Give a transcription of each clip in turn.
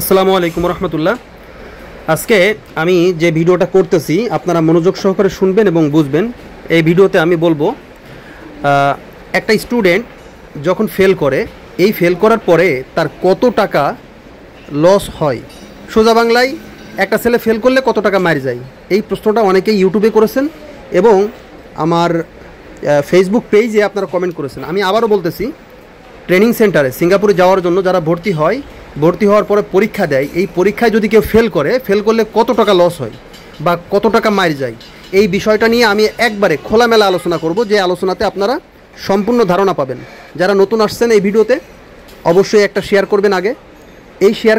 আসসালামু আলাইকুম রহমতুল্লাহ আজকে আমি যে ভিডিওটা করতেছি আপনারা মনোযোগ সহকারে শুনবেন এবং বুঝবেন এই ভিডিওতে আমি বলবো একটা স্টুডেন্ট যখন ফেল করে এই ফেল করার পরে তার কত টাকা লস হয় সোজা বাংলায় একটা ছেলে ফেল করলে কত টাকা মারি যায় এই প্রশ্নটা অনেকেই ইউটিউবে করেছেন এবং আমার ফেসবুক পেজে আপনারা কমেন্ট করেছেন আমি আবারও বলতেছি ট্রেনিং সেন্টারে সিঙ্গাপুরে যাওয়ার জন্য যারা ভর্তি হয় ভর্তি হওয়ার পরে পরীক্ষা দেয় এই পরীক্ষায় যদি কেউ ফেল করে ফেল করলে কত টাকা লস হয় বা কত টাকা মারি যায় এই বিষয়টা নিয়ে আমি একবারে খোলামেলা আলোচনা করব যে আলোচনাতে আপনারা সম্পূর্ণ ধারণা পাবেন যারা নতুন আসছেন এই ভিডিওতে অবশ্যই একটা শেয়ার করবেন আগে এই শেয়ার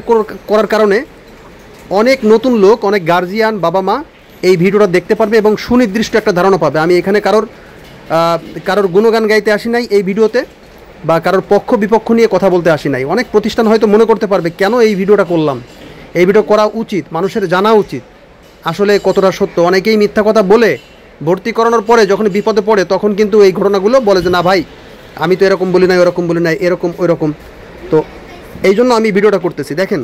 করার কারণে অনেক নতুন লোক অনেক গার্জিয়ান বাবা মা এই ভিডিওটা দেখতে পারবে এবং সুনির্দিষ্ট একটা ধারণা পাবে আমি এখানে কারোর কারোর গুণগান গাইতে আসি নাই এই ভিডিওতে বা কারোর পক্ষ বিপক্ষ নিয়ে কথা বলতে আসি নাই অনেক প্রতিষ্ঠান হয়তো মনে করতে পারবে কেন এই ভিডিওটা করলাম এই ভিডিও করা উচিত মানুষের জানা উচিত আসলে কতটা সত্য অনেকেই মিথ্যা কথা বলে ভর্তি করানোর পরে যখন বিপদে পড়ে তখন কিন্তু এই ঘটনাগুলো বলে যে না ভাই আমি তো এরকম বলি নাই ওরকম বলি নাই এরকম রকম তো এই জন্য আমি ভিডিওটা করতেছি দেখেন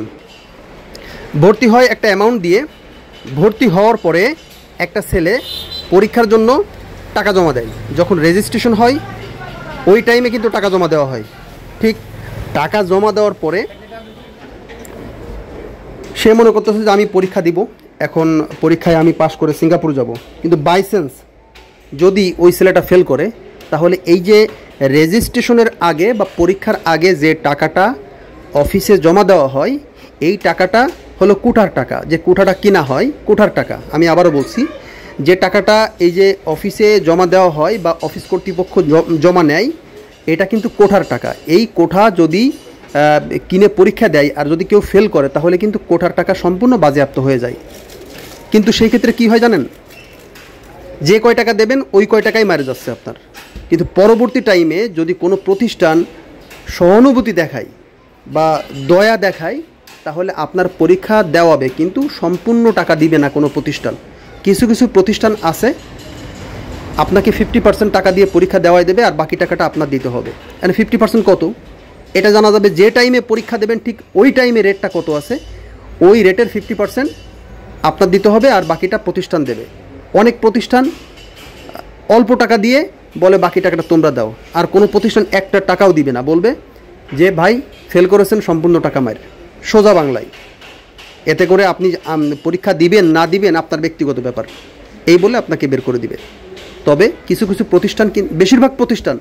ভর্তি হয় একটা অ্যামাউন্ট দিয়ে ভর্তি হওয়ার পরে একটা ছেলে পরীক্ষার জন্য টাকা জমা দেয় যখন রেজিস্ট্রেশন হয় ওই টাইমে কিন্তু টাকা জমা দেওয়া হয় ঠিক টাকা জমা দেওয়ার পরে সে মনে করতেছে যে আমি পরীক্ষা দিব এখন পরীক্ষায় আমি পাশ করে সিঙ্গাপুর যাব কিন্তু বাইসেন্স যদি ওই ছেলেটা ফেল করে তাহলে এই যে রেজিস্ট্রেশনের আগে বা পরীক্ষার আগে যে টাকাটা অফিসে জমা দেওয়া হয় এই টাকাটা হলো কুঠার টাকা যে কুঠাটা কিনা হয় কুঠার টাকা আমি আবারও বলছি যে টাকাটা এই যে অফিসে জমা দেওয়া হয় বা অফিস কর্তৃপক্ষ জমা নেয় এটা কিন্তু কোঠার টাকা এই কোঠা যদি কিনে পরীক্ষা দেয় আর যদি কেউ ফেল করে তাহলে কিন্তু কোঠার টাকা সম্পূর্ণ বাজেয়াপ্ত হয়ে যায় কিন্তু সেই ক্ষেত্রে কি হয় জানেন যে কয় টাকা দেবেন ওই কয় টাকাই মারে যাচ্ছে আপনার কিন্তু পরবর্তী টাইমে যদি কোনো প্রতিষ্ঠান সহানুভূতি দেখায় বা দয়া দেখায় তাহলে আপনার পরীক্ষা দেওয়াবে কিন্তু সম্পূর্ণ টাকা দিবে না কোনো প্রতিষ্ঠান কিছু কিছু প্রতিষ্ঠান আছে আপনাকে ফিফটি পার্সেন্ট টাকা দিয়ে পরীক্ষা দেওয়াই দেবে আর বাকি টাকাটা আপনার দিতে হবে অ্যান্ড ফিফটি পার্সেন্ট কত এটা জানা যাবে যে টাইমে পরীক্ষা দেবেন ঠিক ওই টাইমে রেটটা কত আছে ওই রেটের ফিফটি পার্সেন্ট আপনার দিতে হবে আর বাকিটা প্রতিষ্ঠান দেবে অনেক প্রতিষ্ঠান অল্প টাকা দিয়ে বলে বাকি টাকাটা তোমরা দাও আর কোনো প্রতিষ্ঠান একটা টাকাও দিবে না বলবে যে ভাই ফেল করেছেন সম্পূর্ণ টাকা মায়ের সোজা বাংলায় এতে করে আপনি পরীক্ষা দিবেন না দিবেন আপনার ব্যক্তিগত ব্যাপার এই বলে আপনাকে বের করে দিবে তবে কিছু কিছু প্রতিষ্ঠান বেশিরভাগ প্রতিষ্ঠান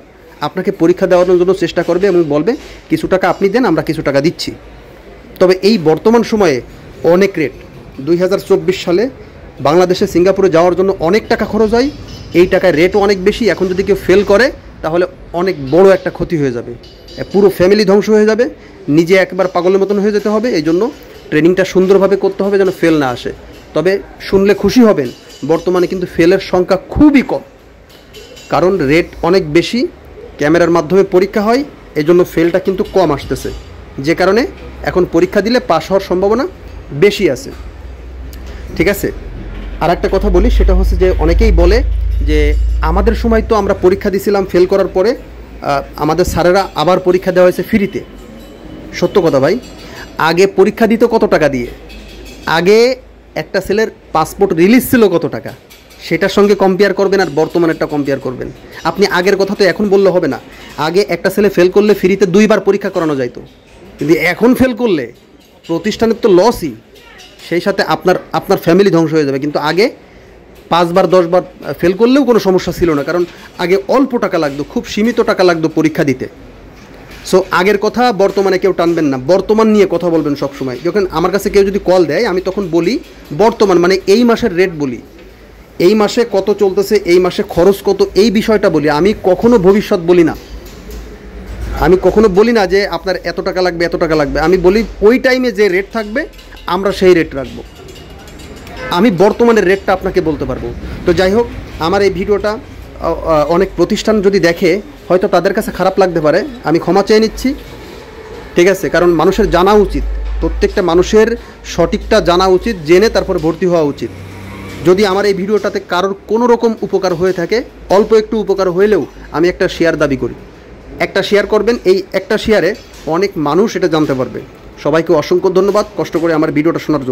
আপনাকে পরীক্ষা দেওয়ানোর জন্য চেষ্টা করবে এবং বলবে কিছু টাকা আপনি দেন আমরা কিছু টাকা দিচ্ছি তবে এই বর্তমান সময়ে অনেক রেট দুই সালে বাংলাদেশে সিঙ্গাপুরে যাওয়ার জন্য অনেক টাকা খরচ হয় এই টাকার রেটও অনেক বেশি এখন যদি কেউ ফেল করে তাহলে অনেক বড় একটা ক্ষতি হয়ে যাবে পুরো ফ্যামিলি ধ্বংস হয়ে যাবে নিজে একবার পাগলের মতন হয়ে যেতে হবে এই জন্য ট্রেনিংটা সুন্দরভাবে করতে হবে যেন ফেল না আসে তবে শুনলে খুশি হবেন বর্তমানে কিন্তু ফেলের সংখ্যা খুবই কম কারণ রেট অনেক বেশি ক্যামেরার মাধ্যমে পরীক্ষা হয় এই জন্য ফেলটা কিন্তু কম আসতেছে যে কারণে এখন পরীক্ষা দিলে পাশ হওয়ার সম্ভাবনা বেশি আছে ঠিক আছে আর একটা কথা বলি সেটা হচ্ছে যে অনেকেই বলে যে আমাদের সময় তো আমরা পরীক্ষা দিছিলাম ফেল করার পরে আমাদের স্যারেরা আবার পরীক্ষা দেওয়া হয়েছে ফ্রিতে সত্য কথা ভাই আগে পরীক্ষা দিত কত টাকা দিয়ে আগে একটা ছেলের পাসপোর্ট রিলিজ ছিল কত টাকা সেটার সঙ্গে কম্পেয়ার করবেন আর বর্তমানেরটা কম্পেয়ার করবেন আপনি আগের কথা তো এখন বললে হবে না আগে একটা ছেলে ফেল করলে ফ্রিতে দুইবার পরীক্ষা করানো যাইত কিন্তু এখন ফেল করলে প্রতিষ্ঠানের তো লসই সেই সাথে আপনার আপনার ফ্যামিলি ধ্বংস হয়ে যাবে কিন্তু আগে পাঁচবার দশবার ফেল করলেও কোনো সমস্যা ছিল না কারণ আগে অল্প টাকা লাগতো খুব সীমিত টাকা লাগতো পরীক্ষা দিতে সো আগের কথা বর্তমানে কেউ টানবেন না বর্তমান নিয়ে কথা বলবেন সবসময় যখন আমার কাছে কেউ যদি কল দেয় আমি তখন বলি বর্তমান মানে এই মাসের রেট বলি এই মাসে কত চলতেছে এই মাসে খরচ কত এই বিষয়টা বলি আমি কখনো ভবিষ্যৎ বলি না আমি কখনো বলি না যে আপনার এত টাকা লাগবে এত টাকা লাগবে আমি বলি ওই টাইমে যে রেট থাকবে আমরা সেই রেট রাখবো আমি বর্তমানের রেটটা আপনাকে বলতে পারবো তো যাই হোক আমার এই ভিডিওটা অনেক প্রতিষ্ঠান যদি দেখে হয়তো তাদের কাছে খারাপ লাগতে পারে আমি ক্ষমা চেয়ে নিচ্ছি ঠিক আছে কারণ মানুষের জানা উচিত প্রত্যেকটা মানুষের সঠিকটা জানা উচিত জেনে তারপর ভর্তি হওয়া উচিত যদি আমার এই ভিডিওটাতে কারোর কোনো রকম উপকার হয়ে থাকে অল্প একটু উপকার হইলেও আমি একটা শেয়ার দাবি করি একটা শেয়ার করবেন এই একটা শেয়ারে অনেক মানুষ এটা জানতে পারবে সবাইকে অসংখ্য ধন্যবাদ কষ্ট করে আমার ভিডিওটা শোনার জন্য